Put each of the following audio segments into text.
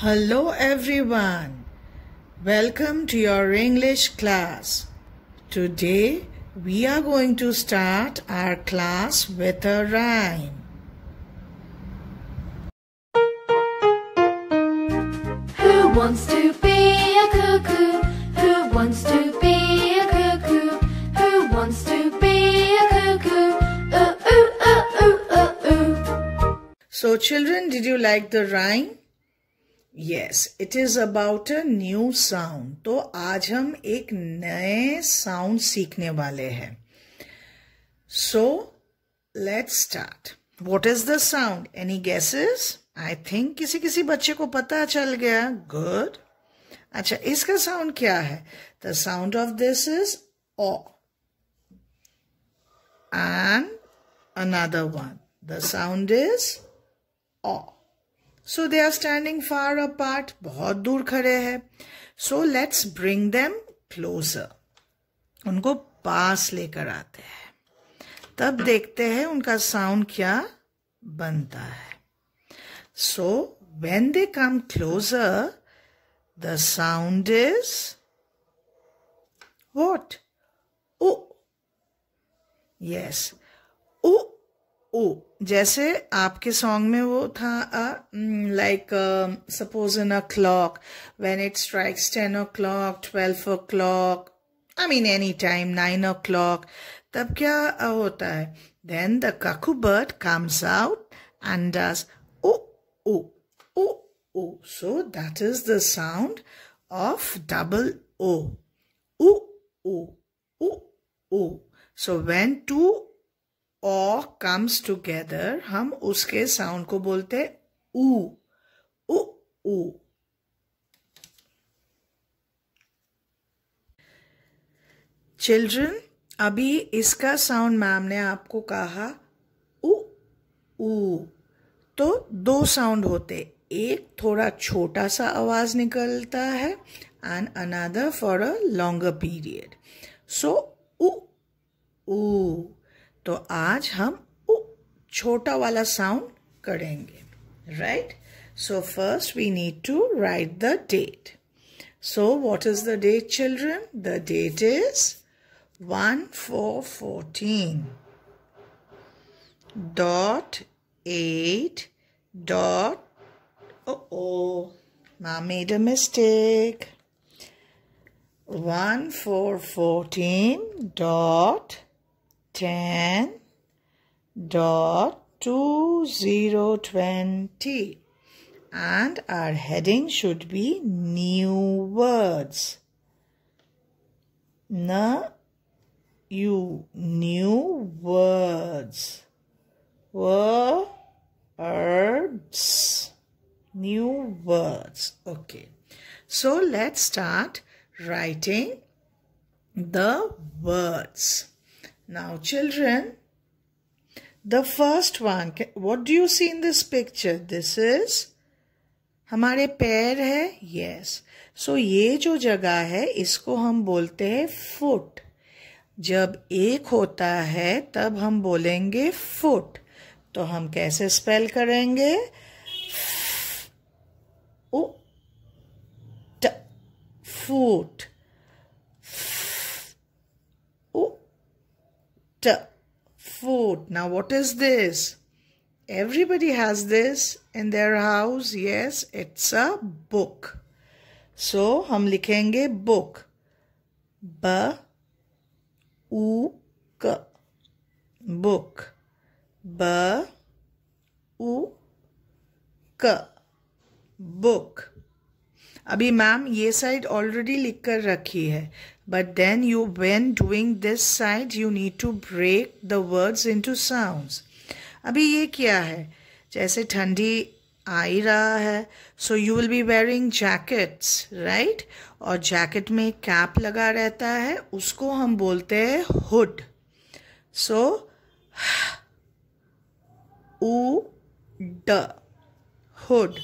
Hello everyone. Welcome to your English class. Today we are going to start our class with a rhyme. Who wants to be a cuckoo? Who wants to be a cuckoo? Who wants to be a cuckoo? Uh, ooh, uh, ooh, uh, ooh. So children, did you like the rhyme? Yes it is about a new sound तो आज हम एक नए sound सीखने वाले हैं so let start what is the sound any guesses I think किसी किसी बच्चे को पता चल गया गुड अच्छा इसका साउंड क्या है the sound of this is O and another one the sound is aw so they are standing far apart बहुत दूर खड़े हैं so let's bring them closer उनको पास लेकर आते हैं तब देखते हैं उनका साउंड क्या बनता है so when they come closer the sound is what O yes O O जैसे आपके सॉन्ग में वो था like suppose in a clock when it strikes ten o'clock twelve o'clock I mean any time nine o'clock तब क्या होता है then the cuckoo bird comes out and does O O O O so that is the sound of double O O O O so when two O comes together हम उसके sound को बोलते ऊ उ उ. चिल्ड्रन अभी इसका sound ma'am ने आपको कहा उ उ. तो दो साउंड होते एक थोड़ा छोटा सा आवाज़ निकलता है and another for a longer period so उ तो आज हम छोटा वाला साउंड करेंगे right so first we need to write the date so what is the date children the date is one four fourteen dot eight dot O मा made a mistake one four four dot 10 dot 2020 and our heading should be new words. Na you new words. Words. New words. Okay. So let's start writing the words. Now children, the first one, what do you see in this picture? This is हमारे पैर है yes yes. सो so, ये जो जगह है इसको हम बोलते हैं फुट जब एक होता है तब हम बोलेंगे फुट तो हम कैसे स्पेल करेंगे O foot food. Now, what is this? Everybody has this in their house. Yes, it's a book. So, हम लिखेंगे book. B U K book. B U K book. अभी मैम ये साइड ऑलरेडी लिख कर रखी है but then you when doing this side you need to break the words into sounds अभी ये क्या है जैसे ठंडी आ ही रहा है so you will be wearing jackets right और जैकेट में कैप लगा रहता है उसको हम बोलते हैं hood so oo d hood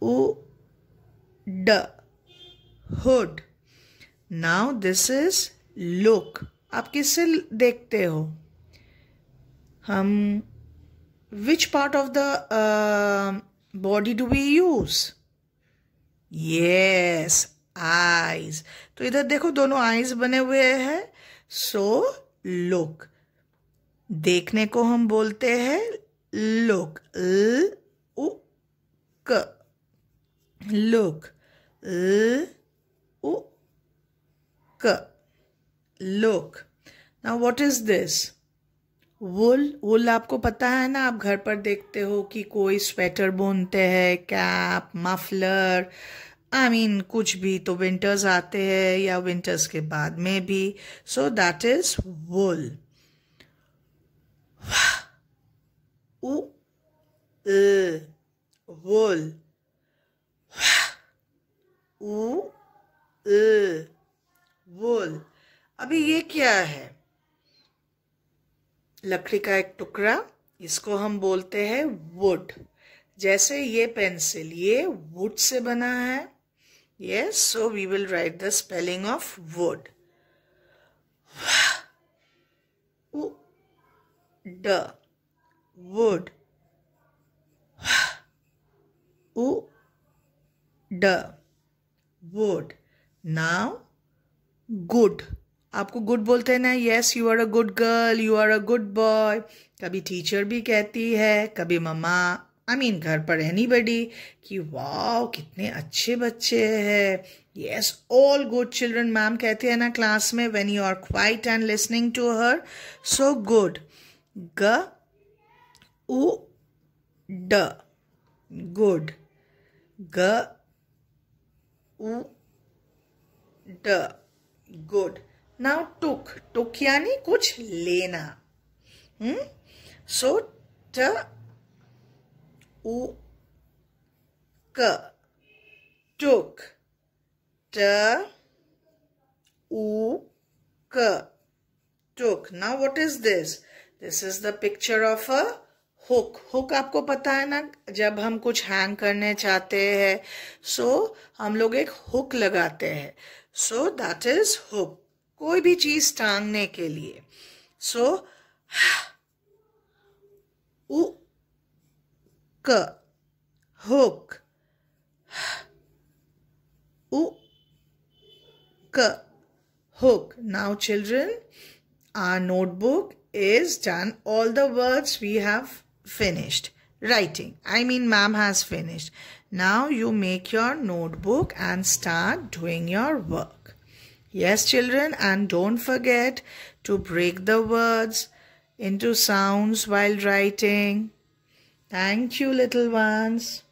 wood hood now this is look आप किससे देखते हो हम which part of the body do we use yes eyes तो इधर देखो दोनों आईज बने हुए हैं सो लुक देखने को हम बोलते हैं लुक ल क look l uh, u k look now what is this वुल वुल आपको पता है ना आप घर पर देखते हो कि कोई स्वेटर बुनते हैं cap muffler I I mean mean, कुछ भी तो विंटर्स आते हैं या विंटर्स के बाद में भी सो दैट इज वुल वुल ऊ वोल अभी ये क्या है लकड़ी का एक टुकड़ा इसको हम बोलते हैं वुड जैसे ये पेंसिल ये वुड से बना है yes so we will write the spelling of wood d wood u d wood now good आपको गुड बोलते हैं ना yes you are a good girl you are a good boy कभी टीचर भी कहती है कभी मम्मा आई मीन घर पर एनी बडी कि वाह कितने अच्छे बच्चे हैं yes all good children ma'am कहते हैं ना क्लास में when you are quiet and listening to her so good g u ड गुड ग would good now took took yani kuch lena hmm so t u k took t u k took now what is this this is the picture of a hook hook आपको पता है ना जब हम कुछ hang करने चाहते हैं सो so, हम लोग एक हुक लगाते हैं सो दैट इज हुक कोई भी चीज टांगने के लिए so so, k hook k hook now children are notebook is done all the words we have finished writing. I mean, ma'am has finished. Now you make your notebook and start doing your work. Yes, children, and don't forget to break the words into sounds while writing. Thank you, little ones.